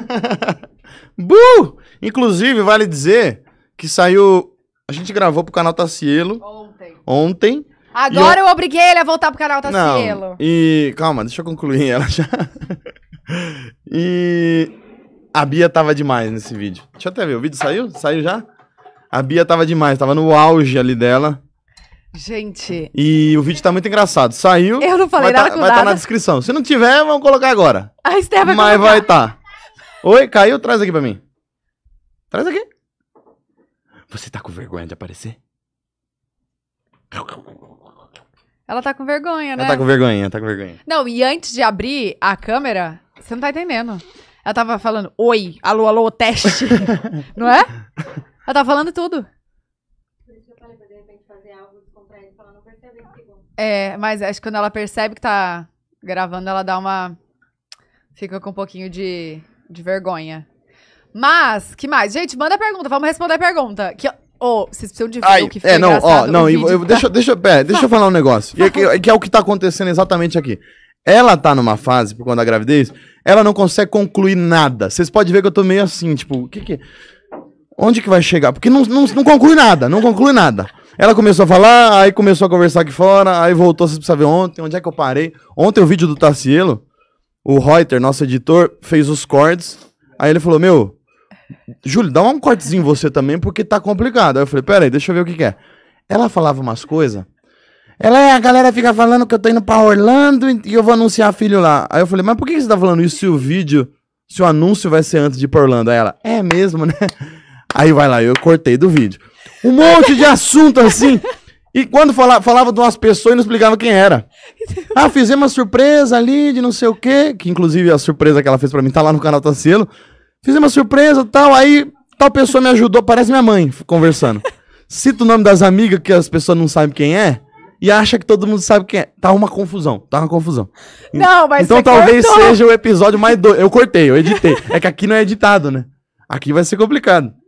Buh! Inclusive, vale dizer que saiu. A gente gravou pro canal Tacielo. Ontem. Ontem. Agora eu... eu... obriguei ele a voltar pro canal Tacielo. Não, e. Calma, deixa eu concluir ela já. e. A Bia tava demais nesse vídeo. Deixa eu até ver, o vídeo saiu? Saiu já? A Bia tava demais, tava no auge ali dela. Gente. E o vídeo tá muito engraçado. Saiu. Eu não falei vai tá nada tá, com vai estar tá na descrição. Se não tiver, vamos colocar agora. A Esther vai Mas colocar. vai tá. Oi, caiu? Traz aqui pra mim. Traz aqui. Você tá com vergonha de aparecer? Ela tá com vergonha, né? Ela tá com vergonha, tá com vergonha. Não, e antes de abrir a câmera, você não tá entendendo. Ela tava falando, oi, alô, alô, teste. não é? Ela tava falando tudo. É, mas acho que quando ela percebe que tá gravando, ela dá uma. Fica com um pouquinho de de vergonha. Mas, que mais? Gente, manda pergunta, vamos responder a pergunta. Que, oh, vocês precisam de ver o que é, foi É, não, ó, não, eu, eu, deixa, deixa, pera, deixa eu falar um negócio. Que, que, que é o que tá acontecendo exatamente aqui. Ela tá numa fase, por conta da gravidez, ela não consegue concluir nada. Vocês podem ver que eu tô meio assim, tipo, o que que... Onde que vai chegar? Porque não, não, não conclui nada, não conclui nada. Ela começou a falar, aí começou a conversar aqui fora, aí voltou, vocês precisam ver ontem, onde é que eu parei. Ontem o vídeo do Tarcielo, o Reuter, nosso editor, fez os cortes. Aí ele falou: Meu, Júlio, dá um cortezinho você também, porque tá complicado. Aí eu falei: Pera aí, deixa eu ver o que, que é. Ela falava umas coisas. Ela é, a galera fica falando que eu tô indo pra Orlando e eu vou anunciar filho lá. Aí eu falei: Mas por que você tá falando isso se o vídeo, se o anúncio vai ser antes de ir pra Orlando? Aí ela: É mesmo, né? Aí vai lá, eu cortei do vídeo. Um monte de assunto assim. E quando falava, falava de umas pessoas e não explicava quem era. Então- ah, fizemos uma surpresa ali de não sei o quê, que inclusive a surpresa que ela fez para mim tá lá no canal Tancelo. Tá fizemos uma surpresa tal, aí tal pessoa me ajudou, parece minha mãe conversando. Cita o nome das amigas que as pessoas não sabem quem é e acha que todo mundo sabe quem é. Tá uma confusão, tá uma confusão. Não, mas Então talvez cortou. seja o episódio mais doido. Eu cortei, eu editei. É que aqui não é editado, né? Aqui vai ser complicado.